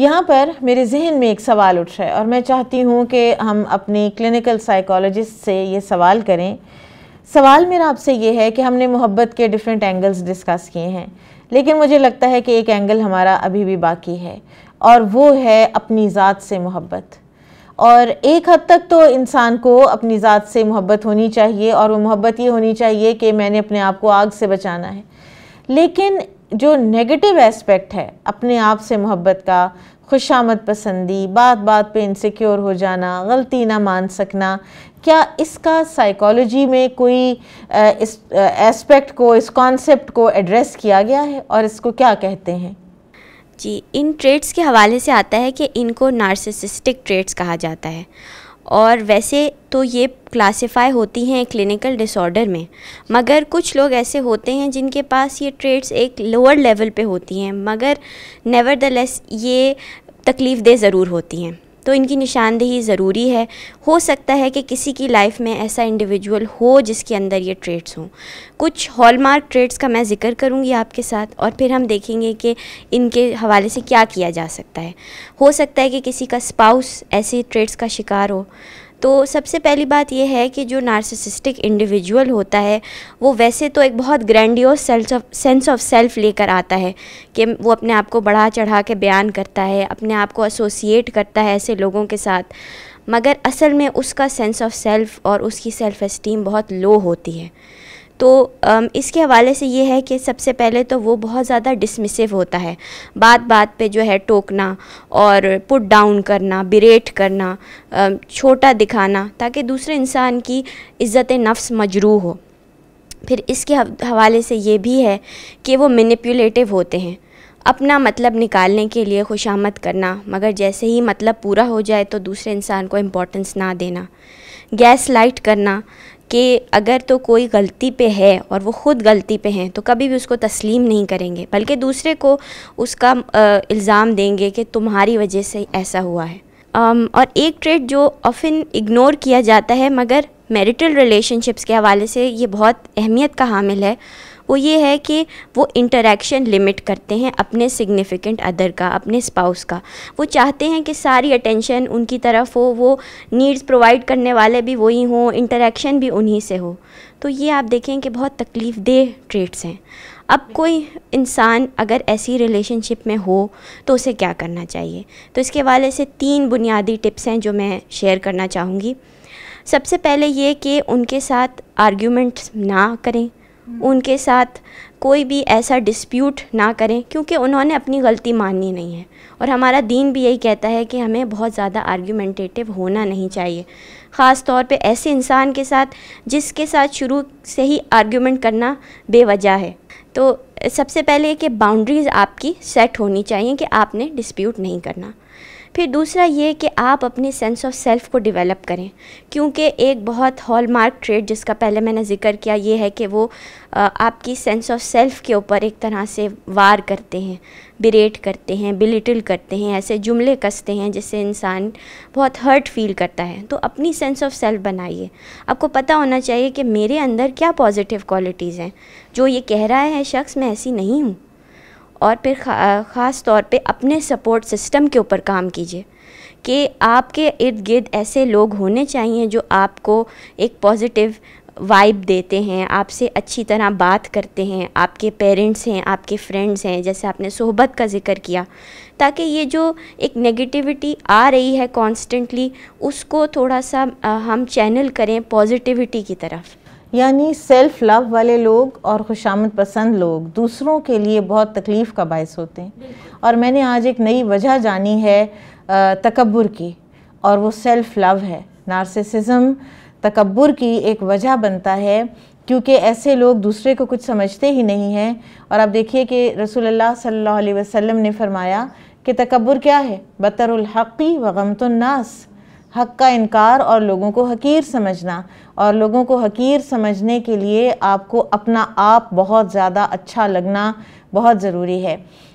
यहाँ पर मेरे जहन में एक सवाल उठ रहा है और मैं चाहती हूँ कि हम अपने क्लिनिकल साइकोलॉजिस्ट से ये सवाल करें सवाल मेरा आपसे ये है कि हमने मोहब्बत के डिफरेंट एंगल्स डिस्कस किए हैं लेकिन मुझे लगता है कि एक एंगल हमारा अभी भी बाकी है और वो है अपनी ज़ात से मोहब्बत और एक हद तक तो इंसान को अपनी ज़ात से मोहब्बत होनी चाहिए और वो मोहब्बत ये होनी चाहिए कि मैंने अपने आप को आग से बचाना है लेकिन जो नेगेटिव एस्पेक्ट है अपने आप से मोहब्बत का खुश आमद पसंदी बात बात पे इनसिक्योर हो जाना गलती ना मान सकना क्या इसका साइकोलॉजी में कोई इस एस्पेक्ट को इस कॉन्सेप्ट को एड्रेस किया गया है और इसको क्या कहते हैं जी इन ट्रेड्स के हवाले से आता है कि इनको नार्सिसिस्टिक ट्रेड्स कहा जाता है और वैसे तो ये क्लासिफाई होती हैं क्लिनिकल डिसऑर्डर में मगर कुछ लोग ऐसे होते हैं जिनके पास ये ट्रेड्स एक लोअर लेवल पे होती हैं मगर नेवर ये तकलीफ़ दे ज़रूर होती हैं तो इनकी निशानदेही ज़रूरी है हो सकता है कि किसी की लाइफ में ऐसा इंडिविजुअल हो जिसके अंदर ये ट्रेड्स हों कुछ हॉलमार्क ट्रेड्स का मैं ज़िक्र करूँगी आपके साथ और फिर हम देखेंगे कि इनके हवाले से क्या किया जा सकता है हो सकता है कि किसी का स्पाउस ऐसे ट्रेड्स का शिकार हो तो सबसे पहली बात यह है कि जो नार्सिसिस्टिक इंडिविजुअल होता है वो वैसे तो एक बहुत ग्रैंडियोज सेंस ऑफ सेल्फ लेकर आता है कि वो अपने आप को बढ़ा चढ़ा के बयान करता है अपने आप को एसोसिएट करता है ऐसे लोगों के साथ मगर असल में उसका सेंस ऑफ सेल्फ और उसकी सेल्फ़ इस्टीम बहुत लो होती है तो इसके हवाले से ये है कि सबसे पहले तो वो बहुत ज़्यादा डिसमिसिव होता है बात बात पे जो है टोकना और पुट डाउन करना बिरेट करना छोटा दिखाना ताकि दूसरे इंसान की इज़्ज़त नफ्स मजरू हो फिर इसके हवाले से ये भी है कि वो मैनिपुलेटिव होते हैं अपना मतलब निकालने के लिए खुशामद करना मगर जैसे ही मतलब पूरा हो जाए तो दूसरे इंसान को इम्पोर्टेंस ना देना गैस लाइट करना कि अगर तो कोई गलती पे है और वो ख़ुद गलती पे हैं तो कभी भी उसको तस्लीम नहीं करेंगे बल्कि दूसरे को उसका इल्ज़ाम देंगे कि तुम्हारी वजह से ऐसा हुआ है आम, और एक ट्रेड जो ऑफिन इग्नोर किया जाता है मगर मैरिटल रिलेशनशिप्स के हवाले से ये बहुत अहमियत का हामिल है वो ये है कि वो इंटरेक्शन लिमिट करते हैं अपने सिग्निफिकेंट अदर का अपने स्पाउस का वो चाहते हैं कि सारी अटेंशन उनकी तरफ हो वो नीड्स प्रोवाइड करने वाले भी वही हों इंटरेक्शन भी उन्हीं से हो तो ये आप देखें कि बहुत तकलीफ़ देह ट्रेट्स हैं अब कोई इंसान अगर ऐसी रिलेशनशिप में हो तो उसे क्या करना चाहिए तो इसके वाले से तीन बुनियादी टिप्स हैं जो मैं शेयर करना चाहूँगी सबसे पहले ये कि उनके साथ आर्ग्यूमेंट्स ना करें उनके साथ कोई भी ऐसा डिस्प्यूट ना करें क्योंकि उन्होंने अपनी गलती माननी नहीं है और हमारा दीन भी यही कहता है कि हमें बहुत ज़्यादा आर्ग्यूमेंटेटिव होना नहीं चाहिए ख़ास तौर पे ऐसे इंसान के साथ जिसके साथ शुरू से ही आर्ग्यूमेंट करना बेवजह है तो सबसे पहले कि बाउंड्रीज़ आपकी सेट होनी चाहिए कि आपने डिस्प्यूट नहीं करना फिर दूसरा ये कि आप अपने सेंस ऑफ सेल्फ को डेवलप करें क्योंकि एक बहुत हॉल मार्क ट्रेड जिसका पहले मैंने ज़िक्र किया ये है कि वो आपकी सेंस ऑफ सेल्फ के ऊपर एक तरह से वार करते हैं बिरेट करते हैं बिलिटल करते हैं ऐसे जुमले कसते हैं जिससे इंसान बहुत हर्ट फील करता है तो अपनी सेंस ऑफ सेल्फ बनाइए आपको पता होना चाहिए कि मेरे अंदर क्या पॉजिटिव क्वालिटीज़ हैं जो ये कह रहा है शख्स मैं ऐसी नहीं हूँ और फिर ख़ास तौर पे अपने सपोर्ट सिस्टम के ऊपर काम कीजिए कि आपके इर्द गिर्द ऐसे लोग होने चाहिए जो आपको एक पॉजिटिव वाइब देते हैं आपसे अच्छी तरह बात करते हैं आपके पेरेंट्स हैं आपके फ्रेंड्स हैं जैसे आपने सोहबत का ज़िक्र किया ताकि ये जो एक नेगेटिविटी आ रही है कॉन्स्टेंटली उसको थोड़ा सा हम चैनल करें पॉजिटिविटी की तरफ यानी सेल्फ लव वाले लोग और खुशामद पसंद लोग दूसरों के लिए बहुत तकलीफ़ का बायस होते हैं और मैंने आज एक नई वजह जानी है तकबर की और वो सेल्फ लव है नार्सिसिज्म तकबर की एक वजह बनता है क्योंकि ऐसे लोग दूसरे को कुछ समझते ही नहीं हैं और आप देखिए कि रसूल सल्लल्लाहु वसम वसल्लम ने फरमाया कि तकबर क्या है बतरुल व गमतुन्नास हक का इनकार और लोगों को हकीर समझना और लोगों को हकीर समझने के लिए आपको अपना आप बहुत ज़्यादा अच्छा लगना बहुत ज़रूरी है